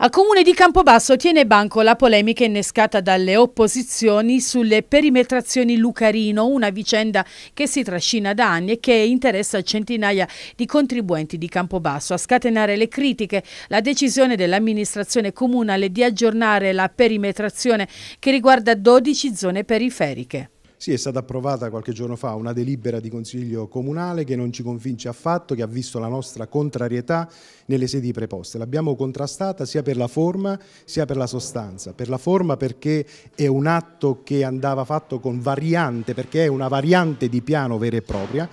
Al comune di Campobasso tiene banco la polemica innescata dalle opposizioni sulle perimetrazioni Lucarino, una vicenda che si trascina da anni e che interessa centinaia di contribuenti di Campobasso. A scatenare le critiche la decisione dell'amministrazione comunale di aggiornare la perimetrazione che riguarda 12 zone periferiche. Sì, è stata approvata qualche giorno fa una delibera di Consiglio Comunale che non ci convince affatto, che ha visto la nostra contrarietà nelle sedi preposte. L'abbiamo contrastata sia per la forma sia per la sostanza. Per la forma perché è un atto che andava fatto con variante, perché è una variante di piano vera e propria,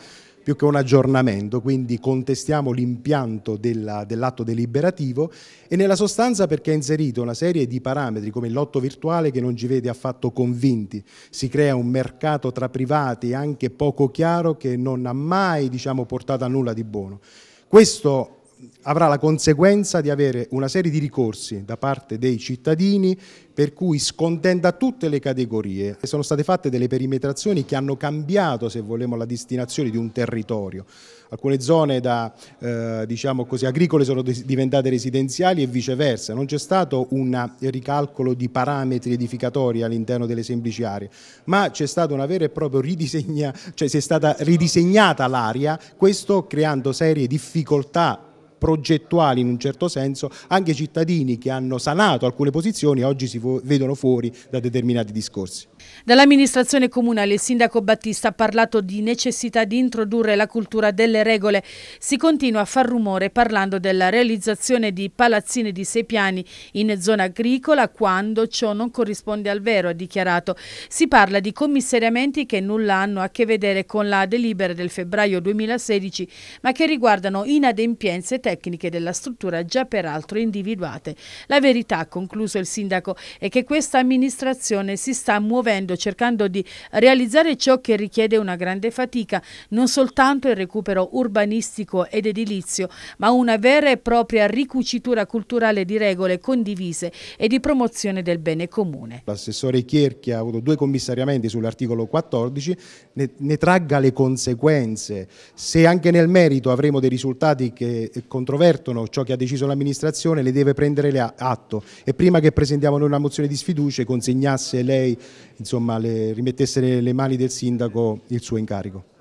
più che un aggiornamento, quindi contestiamo l'impianto dell'atto dell deliberativo e nella sostanza perché ha inserito una serie di parametri come il lotto virtuale che non ci vede affatto convinti, si crea un mercato tra privati anche poco chiaro che non ha mai diciamo, portato a nulla di buono. Questo avrà la conseguenza di avere una serie di ricorsi da parte dei cittadini per cui scontenta tutte le categorie. Sono state fatte delle perimetrazioni che hanno cambiato, se vogliamo, la destinazione di un territorio. Alcune zone da, eh, diciamo così, agricole sono diventate residenziali e viceversa. Non c'è stato un ricalcolo di parametri edificatori all'interno delle semplici aree, ma c'è stata una vera e propria ridisegna, cioè si è stata ridisegnata l'area, questo creando serie difficoltà progettuali in un certo senso, anche i cittadini che hanno sanato alcune posizioni oggi si vedono fuori da determinati discorsi. Dall'amministrazione comunale il sindaco Battista ha parlato di necessità di introdurre la cultura delle regole. Si continua a far rumore parlando della realizzazione di palazzine di sei piani in zona agricola quando ciò non corrisponde al vero, ha dichiarato. Si parla di commissariamenti che nulla hanno a che vedere con la delibera del febbraio 2016 ma che riguardano inadempienze tecniche tecniche della struttura già peraltro individuate. La verità, concluso il sindaco, è che questa amministrazione si sta muovendo cercando di realizzare ciò che richiede una grande fatica, non soltanto il recupero urbanistico ed edilizio, ma una vera e propria ricucitura culturale di regole condivise e di promozione del bene comune. L'assessore Chierchi ha avuto due commissariamenti sull'articolo 14, ne, ne tragga le conseguenze. Se anche nel merito avremo dei risultati che controvertono ciò che ha deciso l'amministrazione le deve prendere le atto e prima che presentiamo noi una mozione di sfiducia consegnasse lei, insomma, le, rimettesse le, mani del sindaco il suo incarico.